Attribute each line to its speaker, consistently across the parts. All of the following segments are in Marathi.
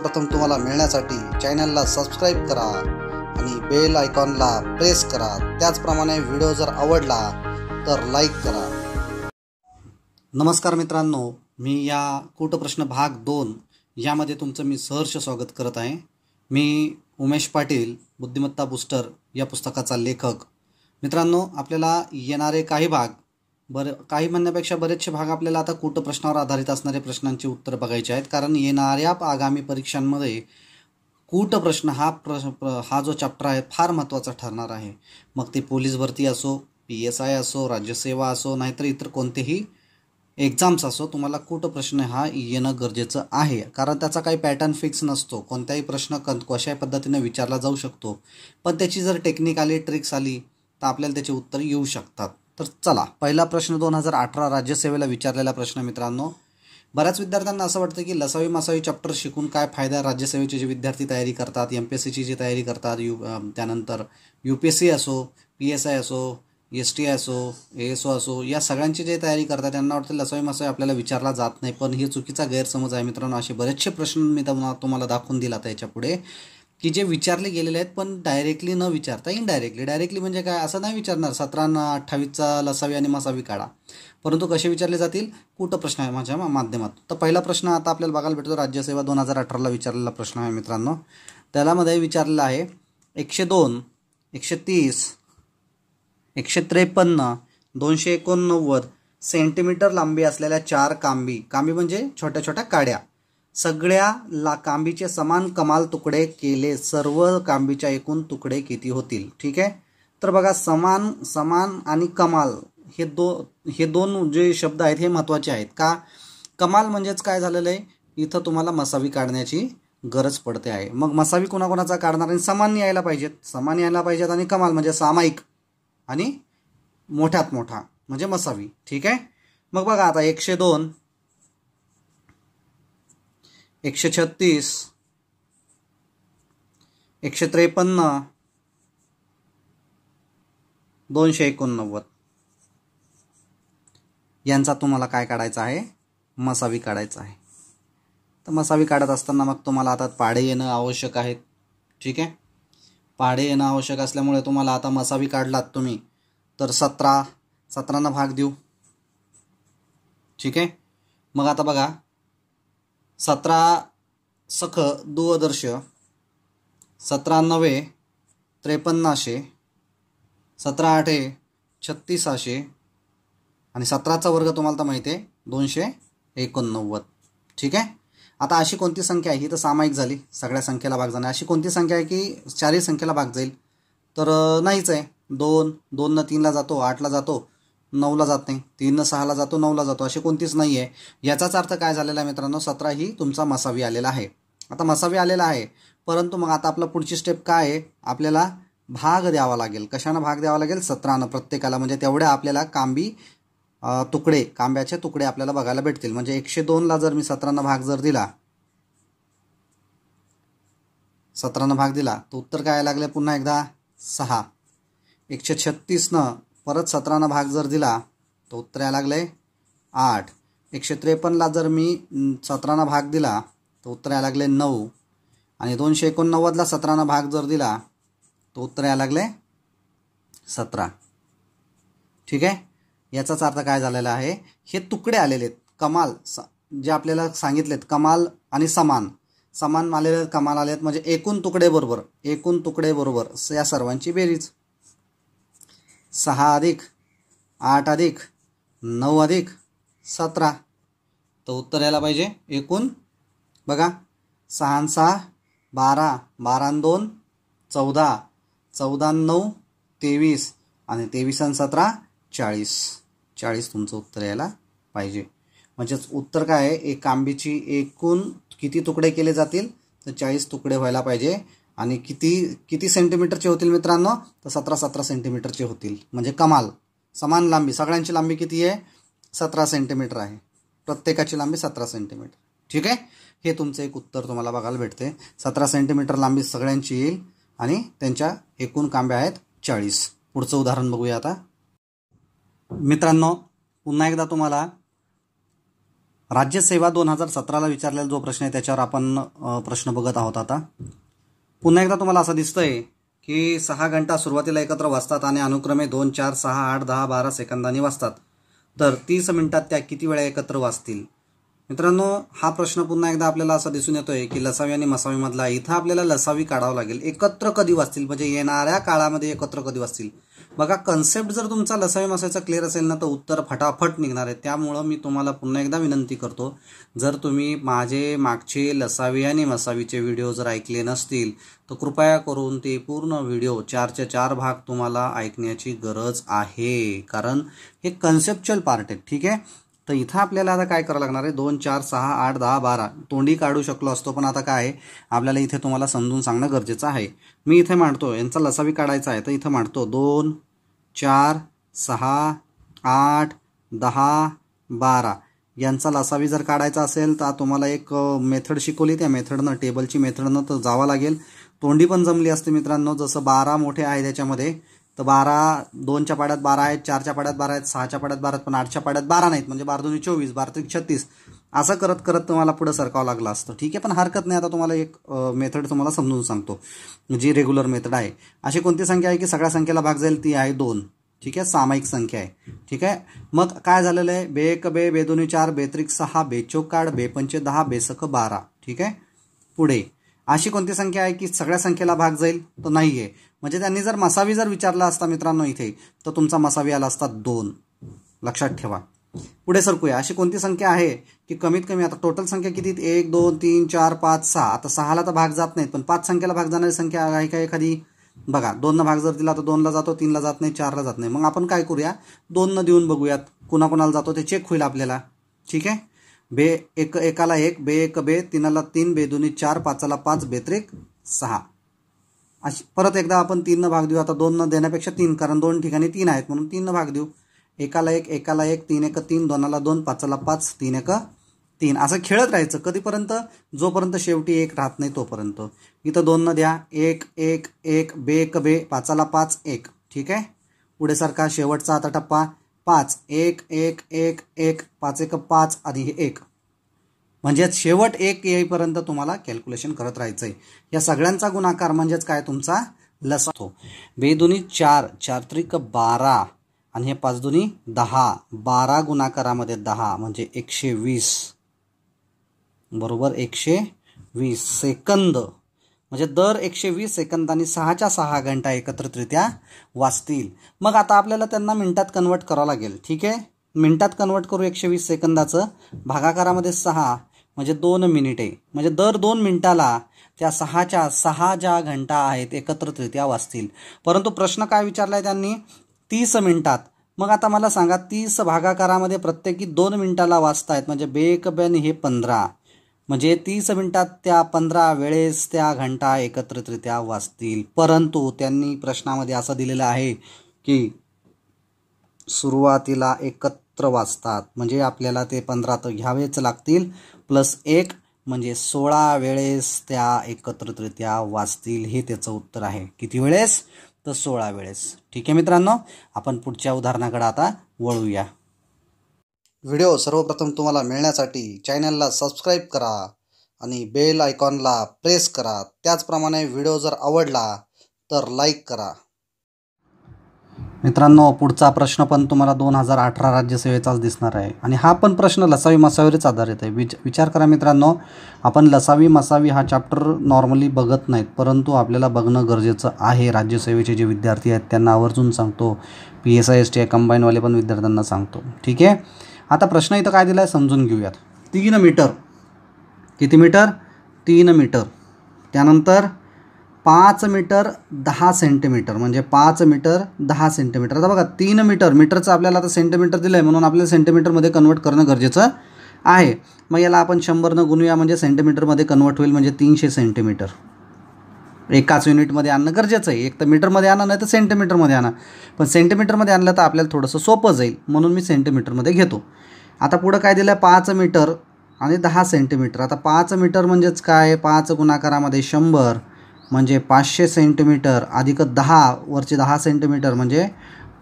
Speaker 1: सर्वप्रथम तुम्हाला मिळण्यासाठी चॅनलला सबस्क्राईब करा आणि बेल आयकॉनला प्रेस करा त्याचप्रमाणे व्हिडिओ जर आवडला तर लाईक करा नमस्कार मित्रांनो मी या कूटप्रश्न भाग दोन यामध्ये तुमचं मी सहर्ष स्वागत करत आहे मी उमेश पाटील बुद्धिमत्ता बुस्टर या पुस्तकाचा लेखक मित्रांनो आपल्याला येणारे काही भाग बरं काही म्हणण्यापेक्षा बरेचसे भाग आपल्याला आता कूट प्रश्नावर आधारित असणारे प्रश्नांची उत्तर बघायचे आहेत कारण येणाऱ्या आगामी परीक्षांमध्ये कूट प्रश्न हा प्र हा जो चॅप्टर आहे फार महत्त्वाचा ठरणार आहे मग ती पोलीस भरती असो पी एस आय असो राज्यसेवा असो नाहीतर इतर कोणतेही एक्झाम्स असो तुम्हाला कूट प्रश्न हा येणं गरजेचं आहे कारण त्याचा काही पॅटर्न फिक्स नसतो कोणत्याही प्रश्न क कशा पद्धतीने विचारला जाऊ शकतो पण त्याची जर टेक्निक आली ट्रिक्स आली तर आपल्याला त्याचे उत्तर येऊ शकतात तर चला पहिला प्रश्न दोन हजार अठरा राज्यसेवेला विचारलेला प्रश्न मित्रांनो बऱ्याच विद्यार्थ्यांना असं वाटतं की लसावी मासावी चॅप्टर शिकून काय फायदा राज्यसेवेचे जे विद्यार्थी तयारी करतात एम पी एस सीची जी तयारी करतात यू त्यानंतर यू पी एस सी असो पी एस आय असो एस टी आय असो ए एस ओ असो या सगळ्यांची जे तयारी करतात त्यांना वाटतं लसावी मासावी आपल्याला विचारला जात नाही पण हे चुकीचा गैरसमज आहे मित्रांनो असे बरेचसे प्रश्न मी तुम्हाला दाखवून दिला आता याच्यापुढे की जे विचारले गेलेले आहेत पण डायरेक्टली न विचारता इनडायरेक्टली डायरेक्टली म्हणजे काय असं नाही विचारणार सतरांना अठ्ठावीसचा लसावी आणि मसावी काढा परंतु कसे विचारले जातील कुठं प्रश्न आहे माझ्या माध्यमात तर पहिला प्रश्न आता आपल्याला बघायला भेटतो राज्यसेवा दोन हजार अठराला विचारलेला प्रश्न आहे मित्रांनो त्यालामध्ये विचारलेला आहे एकशे दोन एकशे तीस एकशे त्रेपन्न दोनशे एकोणनव्वद सेंटीमीटर लांबी असलेल्या चार कांबी कांबी म्हणजे छोट्या छोट्या काड्या सगळ्या ला कांबीचे समान कमाल तुकडे केले सर्व कांबीच्या एकूण तुकडे किती होतील ठीक आहे तर बघा समान समान आणि कमाल हे दो हे दोन जे शब्द आहेत हे महत्त्वाचे आहेत का कमाल म्हणजेच काय झालेलं आहे इथं तुम्हाला मसावी काढण्याची गरज पडते आहे मग मसावी कोणाकोणाचा काढणार आणि समान यायला पाहिजेत समान यायला पाहिजेत आणि कमाल म्हणजे सामायिक आणि मोठ्यात मोठा म्हणजे मसावी ठीक आहे मग बघा आता एकशे दोन एकशे छत्तीस एकशे त्रेपन्न दोनशे एकोणनव्वद यांचा तुम्हाला काय काढायचा आहे मसावी काढायचा आहे तर मसावी काढत असताना मग तुम्हाला आता पाढे येणं आवश्यक आहे ठीक आहे पाढे येणं आवश्यक असल्यामुळे तुम्हाला आता मसावी काढलात तुम्ही तर सतरा सतरांना भाग देऊ ठीक आहे मग आता बघा सतरा सख दूरदर्श सतरा नवे त्रेपन्नाशे सतरा आठे छत्तीसाशे आणि सतराचा वर्ग तुम्हाला तर माहिती आहे दोनशे एकोणनव्वद ठीक आहे आता अशी कोणती संख्या आहे ही तर सामायिक झाली सगळ्या संख्येला भाग जाणार अशी कोणती संख्या आहे की चारही संख्येला भाग जाईल तर नाहीच आहे दोन दोननं तीनला जातो आठला जातो नऊला जात नाही तीननं सहाला जातो नऊला जातो अशी कोणतीच नाही आहे याचाच अर्थ काय झालेला आहे मित्रांनो सतरा ही तुमचा मसावी आलेला आहे आता मसावी आलेला आहे परंतु मग आता आपला पुढची स्टेप काय आहे आपल्याला भाग द्यावा लागेल कशानं भाग द्यावा लागेल सतरानं प्रत्येकाला म्हणजे तेवढ्या आपल्याला कांबी तुकडे कांब्याचे तुकडे आपल्याला बघायला भेटतील म्हणजे एकशे दोनला जर मी सतरानं भाग जर दिला सतरानं भाग दिला तर उत्तर काय लागले पुन्हा एकदा सहा एकशे छत्तीसनं परत सतरानं भाग जर दिला तर उत्तर यायला लागलं आहे आठ एकशे त्रेपन्नला जर मी सतरानं भाग दिला तर उत्तर यायला लागले नऊ आणि दोनशे एकोणनव्वदला सतरानं भाग जर दिला तर उत्तर यायला लागले सतरा ठीक आहे याचाच अर्थ काय झालेला आहे हे तुकडे आलेले आहेत कमाल स जे आपल्याला सांगितलेत कमाल आणि समान समान आलेले कमाल आले आहेत म्हणजे एकूण तुकडे बरोबर एकूण तुकडे बरोबर या सर्वांची बेरीज सहा अधिक आठ अधिक नऊ अधिक सतरा तर उत्तर यायला पाहिजे एकूण बघा सहा सहा बारा बारा दोन चौदा चौदा नऊ तेवीस आणि तेवीस आणि सतरा चाळीस चाळीस तुमचं उत्तर यायला पाहिजे म्हणजेच उत्तर काय आहे एक आंबीची एकूण किती तुकडे केले जातील तर चाळीस तुकडे व्हायला पाहिजे आणि किती किती सेंटीमीटरचे होतील मित्रांनो तर सतरा सतरा सेंटीमीटरचे होतील म्हणजे कमाल समान लांबी सगळ्यांची लांबी किती आहे सतरा सेंटीमीटर आहे प्रत्येकाची लांबी सतरा सेंटीमीटर ठीक आहे हे तुमचं एक उत्तर तुम्हाला बघायला भेटते सतरा सेंटीमीटर लांबी सगळ्यांची येईल आणि त्यांच्या एकूण कांब्या आहेत चाळीस पुढचं उदाहरण बघूया आता मित्रांनो पुन्हा एकदा तुम्हाला राज्यसेवा दोन हजार सतराला विचारलेला जो प्रश्न आहे त्याच्यावर आपण प्रश्न बघत आहोत आता पुन्हा एकदा तुम्हाला असं दिसतंय की सहा घंटा सुरुवातीला एकत्र वाचतात आणि अनुक्रमे दोन चार सहा आठ दहा बारा सेकंदांनी वाचतात तर तीस मिनिटात त्या किती वेळा एकत्र वाचतील मित्रांनो हा प्रश्न पुन्हा एकदा आपल्याला असा दिसून येतोय की लसावी आणि मसावीमधला इथं आपल्याला लसावी काढावं लागेल एकत्र कधी वाचतील म्हणजे येणाऱ्या काळामध्ये एकत्र कधी वाचतील बघा कन्सेप्ट जर तुमचा लसावी मासायचा क्लिअर असेल ना तर उत्तर फटाफट निघणार आहे त्यामुळं मी तुम्हाला पुन्हा एकदा विनंती करतो जर तुम्ही माझे मागचे लसावी आणि मसावीचे व्हिडिओ जर ऐकले नसतील तर कृपया करून ते पूर्ण व्हिडिओ चारचे चार भाग तुम्हाला ऐकण्याची गरज आहे कारण हे कन्सेप्च्युअल पार्ट आहे ठीक आहे तर इथं आपल्याला आता काय करावं लागणार आहे दोन चार सहा आठ दहा बारा तोंडी काढू शकलो असतो पण आता काय आपल्याला इथे तुम्हाला समजून सांगणं गरजेचं आहे मी इथे मांडतो यांचा लसावी काढायचा आहे तर इथं मांडतो दोन चार सहा आठ दहा बारा यांचा लसावी जर काढायचा असेल तर तुम्हाला एक मेथड शिकवली त्या मेथडनं टेबलची मेथडनं तर जावं लागेल तोंडी पण जमली असते मित्रांनो जसं बारा मोठे आहे त्याच्यामध्ये तर बारा दोनच्या पाड्यात बारा आहेत चारच्या पाड्यात बारा आहेत सहाच्या पाड्यात बारा आहेत पण आठच्या पाड्यात बारा नाहीत म्हणजे बारा दोन्ही चोवीस बारा तीन छत्तीस असं करत करत तुम्हाला पुढं सरकावं लागलं असतं ठीक आहे पण हरकत नाही आता तुम्हाला एक मेथड तुम्हाला समजून सांगतो जी रेग्युलर मेथड आहे अशी कोणती संख्या आहे की सगळ्या संख्येला भाग जाईल ती आहे दोन ठीक आहे सामायिक संख्या आहे ठीक आहे मग काय झालेलं आहे बे एक बे दोन्ही चार बेत्रिक सहा बेचोक बे बेपंचे दहा बेसक बारा ठीक आहे पुढे अशी कोणती संख्या आहे की सगळ्या संख्येला भाग जाईल तर नाही आहे म्हणजे त्यांनी जर मसावी जर विचारला असता मित्रांनो इथे तर तुमचा मसावी आला असता दोन लक्षात ठेवा पुढे सरकूया अशी कोणती संख्या आहे की कमीत कमी आता टोटल संख्या किती एक दोन तीन चार पाच सहा आता सहाला तर भाग जात नाहीत पण पाच संख्येला भाग जाणारी संख्या आहे का एखादी बघा दोननं भाग जर दिला तर दोनला जातो तीनला जात नाही चारला जात नाही मग आपण काय करूया दोननं देऊन बघूयात कुणाकुणाला जातो ते चेक होईल आपल्याला ठीक आहे बे एक एकाला एक बे एक बे तीनाला तीन बे दोन्ही चार पाचाला पाच बेत्रेक सहा अशी परत एकदा आपण तीननं भाग देऊ आता दोननं देण्यापेक्षा तीन कारण दोन ठिकाणी तीन आहेत म्हणून तीननं भाग देऊ एकाला एक एकाला एक तीन एक तीन दोनाला दोन पाचला पाच तीन एक तीन असं खेळत राहायचं कधीपर्यंत जोपर्यंत शेवटी एक राहत नाही तोपर्यंत इथं दोननं द्या एक एक एक बे एक बे पाचाला पाच एक ठीक आहे पुढे सारखा शेवटचा आता टप्पा पाच एक एक एक एक पाच एक पाच आधी एक म्हणजेच शेवट एक येईपर्यंत तुम्हाला कॅल्क्युलेशन करत राहायचं आहे या सगळ्यांचा गुणाकार म्हणजेच काय तुमचा लस बेदुनी चार चार त्रिक बारा आणि हे पाच दोन्ही दहा बारा गुणाकारामध्ये दहा म्हणजे एकशे वीस बरोबर एकशे वीस सेकंद म्हणजे दर एकशे वीस आणि सहाच्या सहा घंटा एकत्रितरित्या वाचतील मग आता आपल्याला त्यांना मिनिटात कन्वर्ट करावं लागेल ठीक आहे मिनिटात कन्वर्ट करू एकशे वीस सेकंदाचं भागाकारामध्ये सहा म्हणजे दोन मिनिटे म्हणजे दर दोन मिनिटाला त्या सहाच्या सहा ज्या घंटा आहेत एकत्रितरित्या वाचतील परंतु प्रश्न काय विचारला आहे त्यांनी तीस मिनिटात मग आता मला सांगा तीस भागाकारामध्ये प्रत्येकी दोन मिनिटाला वाचतायत म्हणजे बेक बेकबेन हे पंधरा म्हणजे तीस मिनिटात त्या पंधरा वेळेस त्या घंटा एकत्रितरित्या वाचतील परंतु त्यांनी प्रश्नामध्ये असं दिलेलं आहे की सुरुवातीला एकत्र वाचतात म्हणजे आपल्याला ते पंधरा तर घ्यावेच लागतील प्लस एक म्हणजे सोळा वेळेस त्या एकत्रितरित्या वाचतील हे त्याचं उत्तर आहे किती वेळेस तर सोळा वेळेस ठीक आहे मित्रांनो आपण पुढच्या उदाहरणाकडे आता वळूया व्हिडिओ सर्वप्रथम तुम्हाला मिळण्यासाठी चॅनलला सबस्क्राईब करा आणि बेल आयकॉनला प्रेस करा त्याचप्रमाणे व्हिडिओ जर आवडला तर लाईक करा मित्रांनो पुढचा प्रश्न पण तुम्हाला दोन हजार अठरा राज्यसेवेचाच दिसणार आहे आणि हा पण प्रश्न लसावी मसावीवरच आधारित आहे विच विचार करा मित्रांनो आपण लसावी मसावी हा चॅप्टर नॉर्मली बघत नाहीत परंतु आपल्याला बघणं गरजेचं आहे राज्यसेवेचे जे विद्यार्थी आहेत त्यांना आवर्जून सांगतो P S I S T आहे कंबाईनवाले पण विद्यार्थ्यांना सांगतो ठीक आहे आता प्रश्न इथं काय दिला आहे समजून घेऊयात तीन मीटर किती मीटर तीन मीटर त्यानंतर पाच मीटर दहा सेंटीमीटर म्हणजे पाच मीटर दहा सेंटीमीटर आता बघा तीन मीटर मीटरचं आपल्याला आता सेंटीमीटर दिलं आहे म्हणून आपल्याला सेंटीमीटरमध्ये कन्वर्ट करणं गरजेचं आहे मग याला आपण शंभरनं गुणूया म्हणजे सेंटीमीटरमध्ये कन्वर्ट होईल म्हणजे तीनशे सेंटीमीटर एकाच युनिटमध्ये आणणं गरजेचं आहे एक तर मीटरमध्ये आणा नाही तर सेंटीमीटरमध्ये आणा पण सेंटीमीटरमध्ये आणलं तर आपल्याला थोडंसं सोपं जाईल म्हणून मी सेंटीमीटरमध्ये घेतो आता पुढं काय दिलं आहे पाच मीटर आणि दहा सेंटीमीटर आता पाच मीटर म्हणजेच काय पाच गुणाकारामध्ये शंभर म्हणजे पाचशे सेंटीमीटर अधिक दहा वरचे दहा सेंटीमीटर म्हणजे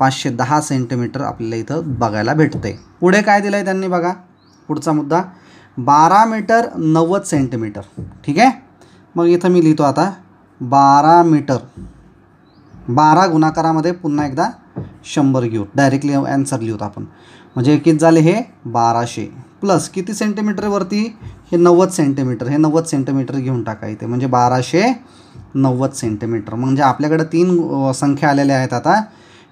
Speaker 1: पाचशे दहा सेंटीमीटर आपल्याला इथं बघायला भेटते पुढे काय दिलं आहे त्यांनी बघा पुढचा मुद्दा बारा मीटर नव्वद सेंटीमीटर ठीक आहे मग इथं मी लिहितो आता बारा मीटर बारा गुणाकारामध्ये पुन्हा एकदा शंभर घेऊ डायरेक्टली ॲन्सर लिहूत आपण म्हणजे किती झाले हे बाराशे प्लस किती सेंटीमीटरवरती हे नव्वद सेंटीमीटर हे नव्वद सेंटीमीटर घेऊन टाका इथे म्हणजे बाराशे नव्वद सेंटीमीटर म्हणजे आपल्याकडे तीन संख्या आलेल्या आहेत आता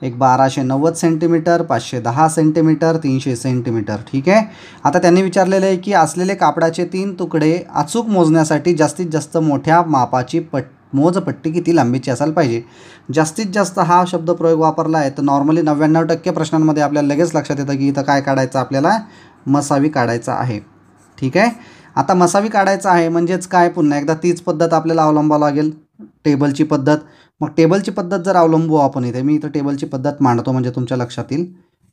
Speaker 1: एक बाराशे नव्वद सेंटीमीटर पाचशे दहा सेंटीमीटर तीनशे सेंटीमीटर ठीक आहे आता त्यांनी विचारलेलं आहे की असलेले कापडाचे तीन तुकडे अचूक मोजण्यासाठी जास्तीत जास्त मोठ्या मापाची पट्टी मोजपट्टी किती लांबीची असायला पाहिजे जास्तीत जास्त हा शब्द प्रयोग वापरला आहे तर नॉर्मली नव्याण्णव टक्के प्रश्नांमध्ये आपल्याला लगेच लक्षात येतं की इथं काय काढायचं आपल्याला मसावी काढायचा आहे ठीक आहे आता मसावी काढायचा आहे म्हणजेच काय पुन्हा एकदा तीच पद्धत आपल्याला अवलंबावं लागेल टेबलची पद्धत मग टेबलची पद्धत जर अवलंबू आपण इथे मी इथं टेबलची पद्धत मांडतो म्हणजे तुमच्या लक्षात येईल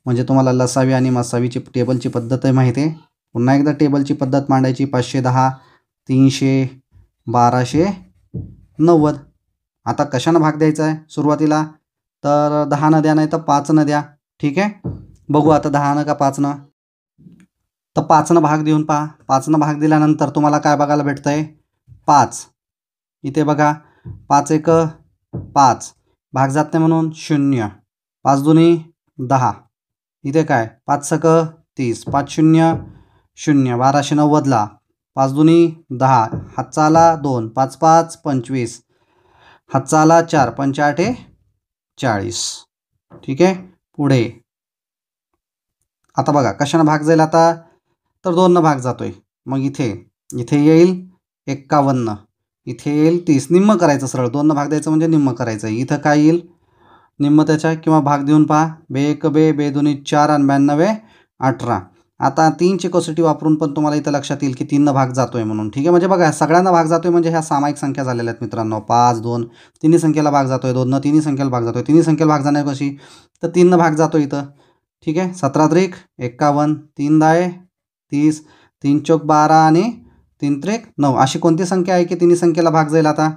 Speaker 1: म्हणजे तुम्हाला लसावी आणि मसावीची टेबलची पद्धत आहे माहिती आहे पुन्हा एकदा टेबलची पद्धत मांडायची पाचशे दहा तीनशे बाराशे नव्वद आता कशानं भाग द्यायचा आहे सुरुवातीला तर दहा नद्या नाही तर पाच नद्या ठीक आहे बघू आता दहानं का पाचनं तर पाचनं भाग देऊन पहा पाचनं भाग दिल्यानंतर तुम्हाला काय बघायला भेटतं आहे पाच इथे बघा पाच एक पाच भाग जात नाही म्हणून शून्य पाच दोन्ही दहा इथे काय पाच सक तीस पाच शून्य शून्य बाराशे नव्वदला पाच दुनी दहा हातचाला दोन पाच पाच पंचवीस हातचाला चार हे चाळीस ठीक आहे पुढे आता बघा कशानं भाग जाईल आता तर दोननं भाग जातोय मग इथे इथे येईल एक्कावन्न इथे येईल तीस निम्म करायचं सरळ दोननं भाग द्यायचं म्हणजे निम्म करायचं आहे इथं काय येईल निम्म त्याच्या किंवा भाग देऊन पहा बे एक बे बे दोन्ही चार आणि ब्याण्णवे अठरा आता तीनची कसोटी वापरून पण तुम्हाला इथं लक्षात येईल की तीननं भाग जातो आहे म्हणून ठीक आहे म्हणजे बघा सगळ्यांना भाग जातो आहे म्हणजे ह्या सामायिक संख्या झालेल्या आहेत मित्रांनो पाच दोन तिन्ही संख्येला भाग जातो आहे दोननं तिन्ही संख्येला भाग जातो आहे तिन्ही संख्येला भाग जाणार कशी तर तीननं भाग जातो इथं ठीक आहे सतरा त्रिक एक्कावन्न तीन दाय तीस तीन चौक बारा आणि तीन त्रेक नऊ अशी कोणती संख्या आहे की तिन्ही संख्येला भाग जाईल आता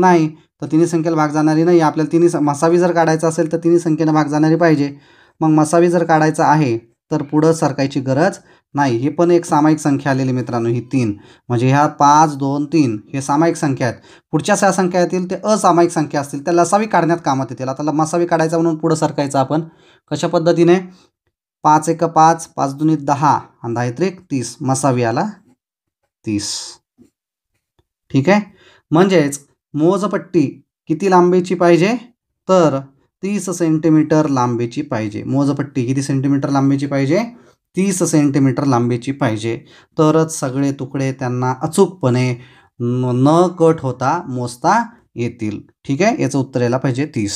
Speaker 1: नाही तर तिन्ही संख्येला भाग जाणारी नाही आपल्याला तिन्ही मसावी जर काढायचा असेल तर तिन्ही संख्येनं भाग जाणारी पाहिजे मग मसावी जर काढायचा आहे तर पुढं सरकायची गरज नाही हे पण एक सामायिक संख्या आलेली मित्रांनो ही तीन म्हणजे ह्या पाच दोन तीन हे सामायिक संख्या आहेत पुढच्या सहा संख्या येतील ते असामायिक संख्या असतील त्या लसावी काढण्यात कामात येतील आता लसावी काढायचा म्हणून पुढं सरकायचं आपण कशा पद्धतीने पाच एक पाच पाच दोन्ही दहा आणि दहा त्रिक तीस मसावी आला तीस ठीक आहे म्हणजेच मोजपट्टी किती लांबीची पाहिजे तर तीस सेंटीमीटर लांबीची पाहिजे मोजपट्टी किती सेंटीमीटर लांबीची पाहिजे तीस सेंटीमीटर लांबीची पाहिजे तरच सगळे तुकडे त्यांना अचूकपणे न कट होता मोजता येतील ठीक आहे याचं उत्तर यायला पाहिजे तीस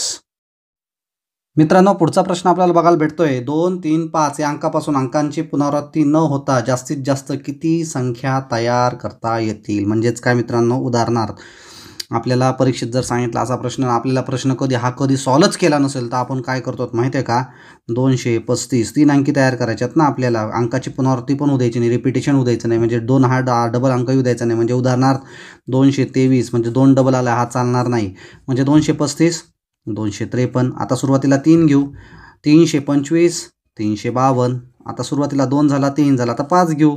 Speaker 1: मित्रांनो पुढचा प्रश्न आपल्याला बघायला भेटतोय दोन तीन पाच या अंकापासून अंकांची पुनरावृत्ती न होता जास्तीत जास्त किती संख्या तयार करता येतील म्हणजेच काय मित्रांनो उदाहरणार्थ आपल्याला परीक्षेत जर सांगितलं असा प्रश्न आपल्याला प्रश्न कधी हा कधी सॉल्वच केला नसेल तर आपण काय करतो माहिती आहे का दोनशे पस्तीस तीन अंकी तयार आहेत ना आपल्याला अंकाची पुनरावृत्ती पण उद्यायची नाही रिपिटेशन उद्यायचं नाही म्हणजे दोन हा डबल अंक उद्यायचा नाही म्हणजे उदाहरणार्थ दोनशे तेवीस म्हणजे दोन डबल आला हा चालणार नाही म्हणजे दोनशे पस्तीस दोनशे त्रेपन्न आता सुरुवातीला तीन घेऊ तीनशे पंचवीस तीनशे बावन्न आता सुरुवातीला दोन झाला तीन झाला आता पाच घेऊ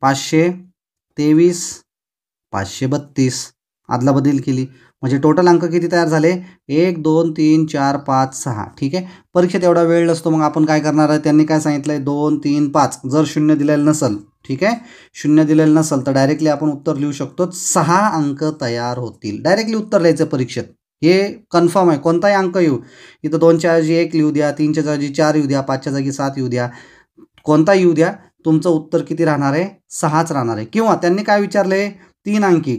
Speaker 1: पाचशे तेवीस पाचशे बत्तीस आदलाबदल केली म्हणजे टोटल अंक किती तयार झाले एक दोन तीन चार पाच सहा ठीक आहे परीक्षेत एवढा वेळ नसतो मग आपण काय करणार आहे त्यांनी काय सांगितलं आहे दोन तीन पाच जर शून्य दिलेलं नसेल ठीक आहे शून्य दिलेलं नसेल तर डायरेक्टली आपण उत्तर लिहू शकतो सहा अंक तयार होतील डायरेक्टली उत्तर लिहायचं परीक्षेत हे कन्फर्म आहे कोणताही अंक येऊ इथं दोनच्या ऐवजी एक लिहू द्या तीनच्या जागी चार येऊ द्या पाचच्या जागी सात येऊ द्या कोणता येऊ द्या तुमचं उत्तर किती राहणार आहे सहाच राहणार आहे किंवा त्यांनी काय विचारले तीन अंकी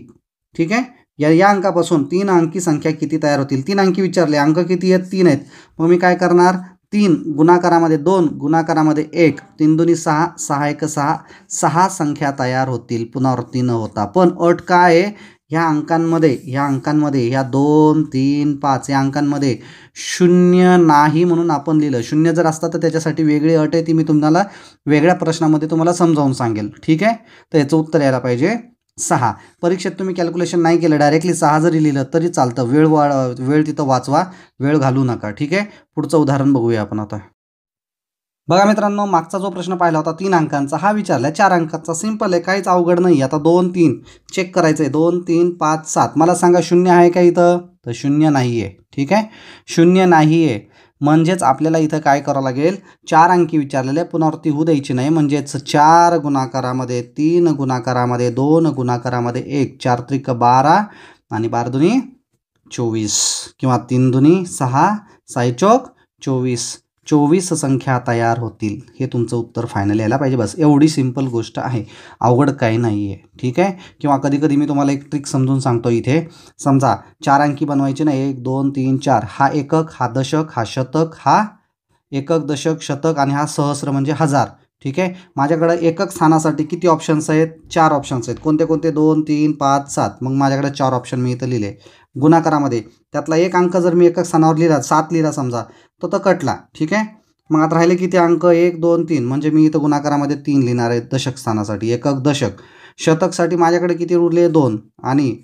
Speaker 1: ठीक आहे या या अंकापासून तीन अंकी संख्या किती तयार होतील तीन अंकी विचारले अंक किती आहेत तीन आहेत मग मी काय करणार तीन गुणाकारामध्ये दोन गुणाकारामध्ये एक तीन दोन्ही सहा सहा एक सहा सहा संख्या तयार होतील पुनरावृत्ती न होता पण अट काय आहे ह्या अंकांमध्ये ह्या अंकांमध्ये ह्या दोन तीन पाच या अंकांमध्ये शून्य नाही म्हणून आपण लिहिलं शून्य जर असतात तर त्याच्यासाठी वेगळी अट आहे ती मी तुम्हाला वेगळ्या प्रश्नामध्ये तुम्हाला समजावून सांगेल ठीक आहे तर याचं उत्तर यायला पाहिजे सहा परीक्षेत तुम्ही कॅल्क्युलेशन नाही केलं डायरेक्टली सहा जरी लिहिलं तरी चालतं वेळ वा वेळ तिथं वाचवा वेळ घालू नका ठीक आहे पुढचं उदाहरण बघूया आपण आता बघा मित्रांनो मागचा जो प्रश्न पाहिला होता तीन अंकांचा हा विचारला चार अंकांचा सिंपल आहे काहीच अवघड नाही आता दोन तीन चेक करायचं आहे दोन तीन पाच सात मला सांगा शून्य आहे का इथं तर शून्य नाही आहे ठीक आहे शून्य नाही आहे म्हणजेच आपल्याला इथं काय करावं लागेल चार अंकी विचारलेले पुनरावृत्ती होऊ द्यायची नाही म्हणजेच चार गुणाकारामध्ये तीन गुणाकारामध्ये दोन गुणाकारामध्ये एक चार त्रिक बारा आणि बारा दुनी चोवीस किंवा तीन दुनी सहा साईचोक चोवीस चोवीस संख्या तयार होतील हे तुमचं उत्तर फायनल यायला पाहिजे बस एवढी सिंपल गोष्ट आहे अवघड काही नाही आहे ठीक आहे किंवा कधीकधी मी तुम्हाला एक ट्रिक समजून सांगतो इथे समजा चार अंकी बनवायचे ना एक दोन तीन चार हा एकक हा दशक हा शतक हा एकक दशक शतक आणि हा सहस्र म्हणजे हजार ठीक आहे माझ्याकडं एकक स्थानासाठी किती ऑप्शन्स आहेत चार ऑप्शन्स आहेत कोणते कोणते दोन तीन पाच सात मग माझ्याकडे चार ऑप्शन मी इथं लिहिले गुणाकारामध्ये त्यातला एक अंक जर मी एकक स्थानावर लिहिला सात लिहिला समजा तो कटला ठीक आहे मग आता राहिले किती अंक एक दोन तीन म्हणजे मी इथं गुणाकारामध्ये तीन लिहिणार आहे दशक स्थानासाठी एकक दशक शतकसाठी माझ्याकडे किती उरले दोन आणि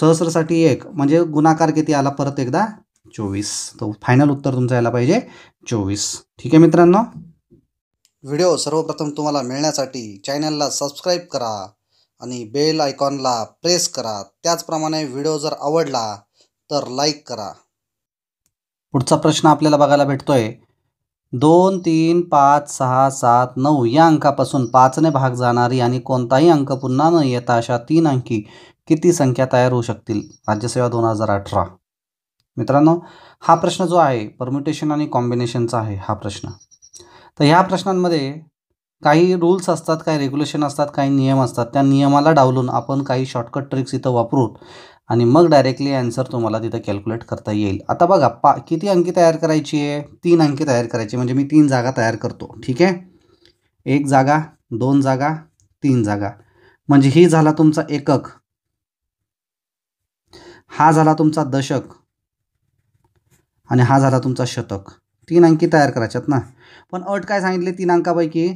Speaker 1: सहस्रसाठी एक म्हणजे गुणाकार किती आला परत एकदा चोवीस तो फायनल उत्तर तुमचं यायला पाहिजे चोवीस ठीक आहे मित्रांनो व्हिडिओ सर्वप्रथम तुम्हाला मिळण्यासाठी चॅनलला सबस्क्राईब करा आणि बेल आयकॉनला प्रेस करा त्याचप्रमाणे व्हिडिओ जर आवडला तर लाईक करा पुढचा प्रश्न आपल्याला बघायला भेटतोय दोन तीन पाच सहा सात नऊ या अंकापासून पाचने भाग जाणारी आणि कोणताही अंक पुन्हा न येता अशा तीन अंकी किती संख्या तयार होऊ शकतील राज्यसेवा दोन हजार अठरा मित्रांनो हा प्रश्न जो आहे परम्युटेशन आणि कॉम्बिनेशनचा आहे हा प्रश्न तर ह्या प्रश्नांमध्ये काही रूल्स असतात काही रेग्युलेशन असतात काही नियम असतात त्या नियमाला डावलून आपण काही शॉर्टकट ट्रिक्स इथं वापरून आणि मग डायरेक्टली अँसर तुम्हाला तिथं कॅल्क्युलेट करता येईल आता बघा पा किती अंकी तयार करायची आहे तीन अंकी तयार करायची म्हणजे मी तीन जागा तयार करतो ठीक आहे एक जागा दोन जागा तीन जागा म्हणजे ही झाला तुमचा एकक हा झाला तुमचा दशक आणि हा झाला तुमचा शतक तीन अंकी तयार करायच्यात ना पण अट काय सांगितले तीन अंकापैकी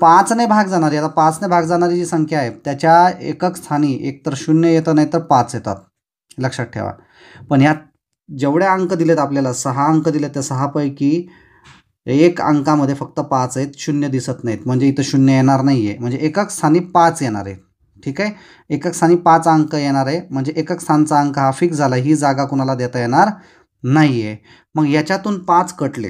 Speaker 1: पाचने भाग जाणारी आता पाचने भाग जाणारी जी संख्या आहे त्याच्या एकक स्थानी एकतर शून्य येतं नाही तर पाच येतात लक्षात ठेवा पण ह्या जेवढे अंक दिलेत आपल्याला सहा अंक दिलेत त्या सहापैकी एक अंकामध्ये फक्त पाच आहेत शून्य दिसत नाहीत म्हणजे इथं शून्य येणार नाही आहे म्हणजे एकक स्थानी पाच येणार आहे ठीक आहे एकक स्थानी पाच अंक येणार आहे म्हणजे एकक स्थानचा अंक हा फिक्स झाला ही जागा कुणाला देता येणार नाही आहे मग याच्यातून पाच कटले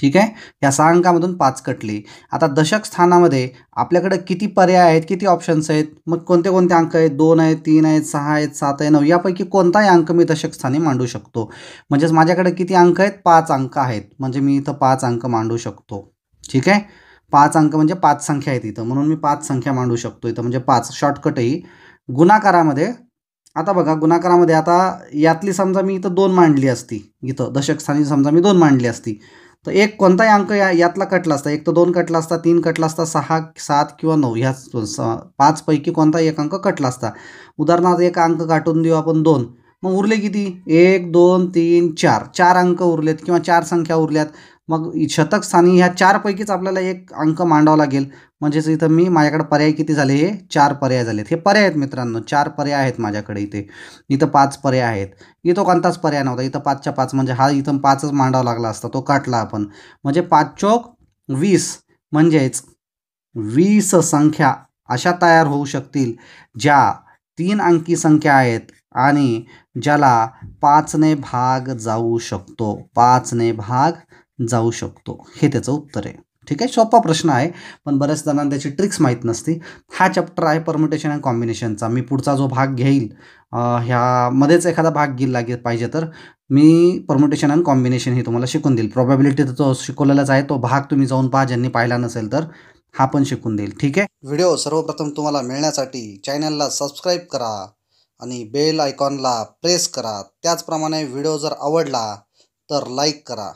Speaker 1: ठीक आहे या सहा अंकामधून पाच कटली आता दशक स्थानामध्ये आपल्याकडे किती पर्याय आहेत किती ऑप्शन्स आहेत मग कोणते कोणते अंक आहेत दोन आहेत तीन आहेत सहा आहेत सात आहे नऊ यापैकी कोणताही अंक मी दशक मांडू शकतो म्हणजेच माझ्याकडे किती अंक आहेत पाच अंक आहेत म्हणजे मी इथं पाच अंक मांडू शकतो ठीक आहे पाच अंक म्हणजे पाच संख्या आहेत इथं म्हणून मी पाच संख्या मांडू शकतो इथं म्हणजे पाच शॉर्टकटही गुणाकारामध्ये आता बघा गुणाकारामध्ये आता यातली समजा मी इथं दोन मांडली असती इथं दशकस्थानी समजा मी दोन मांडली असती तर एक कोणताही अंक या यातला कटला असता एक तर दोन कटला असता तीन कटला असता सहा सात किंवा नऊ ह्या पाचपैकी कोणता एक अंक कटला असता उदाहरणार्थ एक अंक काटून देऊ आपण दोन मग उरले किती एक दोन तीन चार चार अंक उरलेत किंवा चार संख्या उरल्यात मग शतकस्थानी ह्या चारपैकीच आपल्याला एक अंक मांडावा लागेल म्हणजेच इथं मी माझ्याकडे पर्याय किती झाले हे चार पर्याय झालेत हे पर्याय आहेत मित्रांनो चार पर्याय आहेत माझ्याकडे इथे इथं पाच पर्याय आहेत इथं कोणताच पर्याय नव्हता इथं पाचच्या पाच म्हणजे हा इथं पाचच मांडावा लागला असता तो काटला आपण म्हणजे पाच चौक वीस म्हणजेच वीस संख्या अशा तयार होऊ शकतील ज्या तीन अंकी संख्या आहेत आणि ज्याला पाचने भाग जाऊ शकतो पाचने भाग जाऊ शकतो हे त्याचं उत्तर आहे ठीक आहे सोपा प्रश्न आहे पण बऱ्याच जणांना त्याची ट्रिक्स माहीत नसते हा चॅप्टर आहे परम्युटेशन अँड कॉम्बिनेशनचा मी पुढचा जो भाग घेईल ह्यामध्येच एखादा भाग घेईल लागेल पाहिजे तर मी परम्युटेशन अँड कॉम्बिनेशन हे तुम्हाला शिकून देईल प्रॉबॅबिलिटी तर तो शिकवलेलाच आहे तो भाग तुम्ही जाऊन पहा ज्यांनी पाहिला नसेल तर हा पण शिकून देईल ठीक आहे व्हिडिओ सर्वप्रथम तुम्हाला मिळण्यासाठी चॅनलला सबस्क्राईब करा आणि बेल आयकॉनला प्रेस करा त्याचप्रमाणे व्हिडिओ जर आवडला तर लाईक करा